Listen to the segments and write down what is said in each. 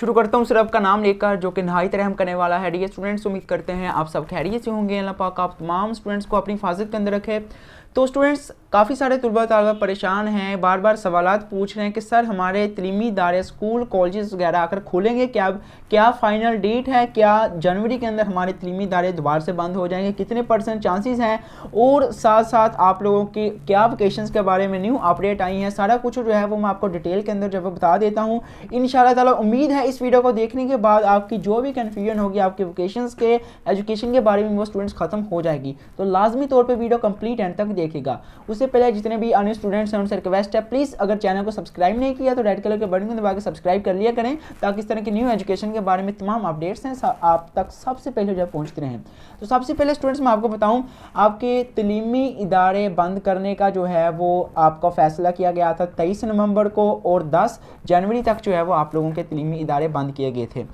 शुरू करता हूँ सिर्फ का नाम लेकर जो कि तरह रहम करने वाला है डी स्टूडेंट्स उम्मीद करते हैं आप सब खैरियत से होंगे अल्लाह पाक आप तमाम स्टूडेंट्स को अपनी हिफाजत के अंदर रखे तो स्टूडेंट्स काफ़ी सारे तलबा तलबा परेशान हैं बार बार सवाल पूछ रहे हैं कि सर हमारे तलीमी इदारे स्कूल कॉलेज वगैरह आकर खोलेंगे क्या क्या फ़ाइनल डेट है क्या जनवरी के अंदर हमारे तलीमी इदारे दोबारा से बंद हो जाएंगे कितने परसेंट चांसेस हैं और साथ साथ आप लोगों की क्या वोकेशन के बारे में न्यू अपडेट आई हैं सारा कुछ जो है वो मैं आपको डिटेल के अंदर जब बता देता हूँ इन ताला उम्मीद है इस वीडियो को देखने के बाद आपकी जो भी कन्फ्यूजन होगी आपके वोकेशन के एजुकेशन के बारे में वो स्टूडेंट्स ख़त्म हो जाएगी तो लाजमी तौर पर वीडियो कम्प्लीट एंड तक देखेगा उसे इससे पहले जितने भी अन्य स्टूडेंट्स हैं उनसे रिक्वेस्ट है प्लीज़ अगर चैनल को सब्सक्राइब नहीं किया तो रेड कलर के बटन को दबा के सब्सक्राइब कर लिया करें ताकि इस तरह की न्यू एजुकेशन के बारे में तमाम अपडेट्स हैं आप तक सबसे पहले जो है पहुँचते रहें तो सबसे पहले स्टूडेंट्स मैं आपको बताऊँ आपके तलीमी इदारे बंद करने का जो है वो आपका फैसला किया गया था तेईस नवंबर को और दस जनवरी तक जो है वो आप लोगों के तलीमी इदारे बंद किए गए थे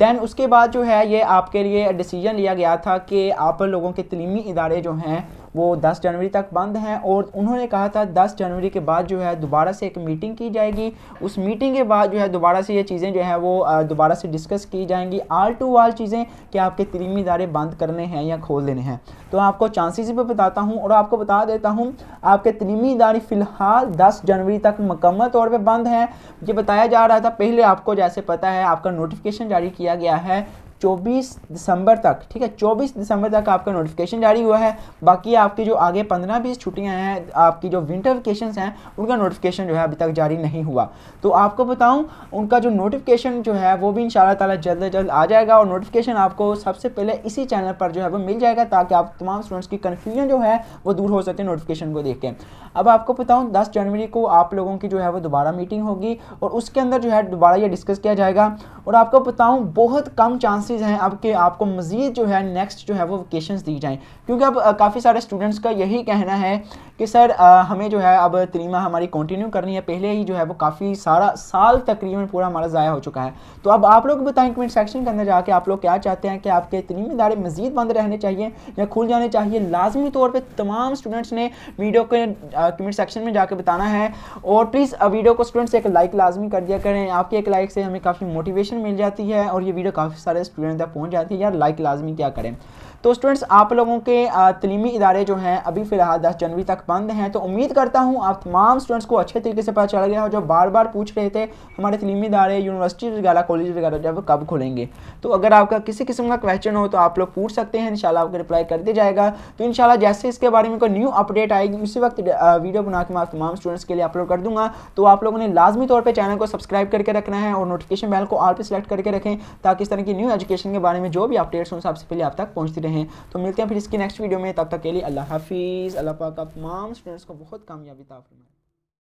दैन उसके बाद जो है ये आपके लिए डिसीजन लिया गया था कि आप लोगों के तलीमी इदारे जो हैं वो 10 जनवरी तक बंद हैं और उन्होंने कहा था 10 जनवरी के बाद जो है दोबारा से एक मीटिंग की जाएगी उस मीटिंग के बाद जो है दोबारा से ये चीज़ें जो है वो दोबारा से डिस्कस की जाएंगी आल टू आल चीज़ें कि आपके तरीमी इदारे बंद करने हैं या खोल देने हैं तो आपको चांसेस भी बताता हूँ और आपको बता देता हूँ आपके तरीमी इदारे फ़िलहाल दस जनवरी तक मकम्मल तौर पर बंद हैं ये बताया जा रहा था पहले आपको जैसे पता है आपका नोटिफिकेशन जारी किया गया है 24 दिसंबर तक ठीक है 24 दिसंबर तक आपका नोटिफिकेशन जारी हुआ है बाकी आपकी जो आगे 15 बीस छुट्टियां हैं आपकी जो विंटर वेकेशन हैं उनका नोटिफिकेशन जो है अभी तक जारी नहीं हुआ तो आपको बताऊं उनका जो नोटिफिकेशन जो है वो भी इन ताला जल्द जल्द आ जाएगा और नोटिफिकेशन आपको सबसे पहले इसी चैनल पर जो है वो मिल जाएगा ताकि आप तमाम स्टूडेंट्स की कन्फ्यूजन जो है वो दूर हो सके नोटिफिकेशन को देख के अब आपको बताऊँ दस जनवरी को आप लोगों की जो है वो दोबारा मीटिंग होगी और उसके अंदर जो है दोबारा ये डिस्कस किया जाएगा और आपको बताऊँ बहुत कम चांसेस हैं आपके आपको मज़ीद जो है नेक्स्ट जो है वो वोकेशन दी जाएँ क्योंकि अब काफ़ी सारे स्टूडेंट्स का यही कहना है कि सर आ, हमें जो है अब तरीमा हमारी कंटिन्यू करनी है पहले ही जो है वो काफ़ी सारा साल तकरीबन पूरा हमारा ज़ाया हो चुका है तो अब आप लोग बताएं कमेंट सेक्शन के अंदर जाके आप लोग क्या चाहते हैं कि आपके तरीम इदारे मज़ीद बंद रहने चाहिए या खुल जाने चाहिए लाजमी तौर पर तमाम स्टूडेंट्स ने वीडियो के कमेंट सेक्शन में जाके बताना है और प्लीज़ वीडियो को स्टूडेंट्स एक लाइक लाजमी कर दिया करें आपके एक लाइक से हमें काफ़ी मोटिवेशन नोटिफिकेशन मिल जाती है और ये वीडियो काफ़ी सारे स्टूडेंट तक पहुँच जाती है यार लाइक लाजमी क्या करें तो स्टूडेंट्स आप लोगों के तलीमी इदारे जो हैं अभी फ़िलहाल दस जनवरी तक बंद हैं तो उम्मीद करता हूँ आप तमाम स्टूडेंट्स को अच्छे तरीके से पता चला गया और जो बार बार पूछ रहे थे हमारे तलीमी इदारे यूनिवर्सिटी वगैरह कॉलेज वगैरह जब कब खुलेंगे तो अगर आपका किसी किस्म का क्वेश्चन हो तो आप लोग पूछ सकते हैं इन आपको रिप्लाई कर दिया जाएगा तो इन जैसे इसके बारे में कोई न्यू अपडेट आएगी उसी वक्त वीडियो बना के मैं आप तमाम स्टूडेंट्स के लिए अपलोड कर दूंगा तो आप लोगों ने लाजमी तौर पर चैनल को सब्सक्राइब करके रखना है और नोटिफिकेशन बैल को ऑल पर सिलेक्ट करके रखें ताकि इस तरह की न्यू एजुकेशन के बारे में जो भी अपडेट्स हों सबसे पहले आप तक पहुँचती रहे हैं तो मिलते हैं फिर इसकी नेक्स्ट वीडियो में तब तक के लिए अल्लाह हाफिज़ अल्लाह पाक तमाम स्टूडेंट्स को बहुत कामयाबी ताफ़ी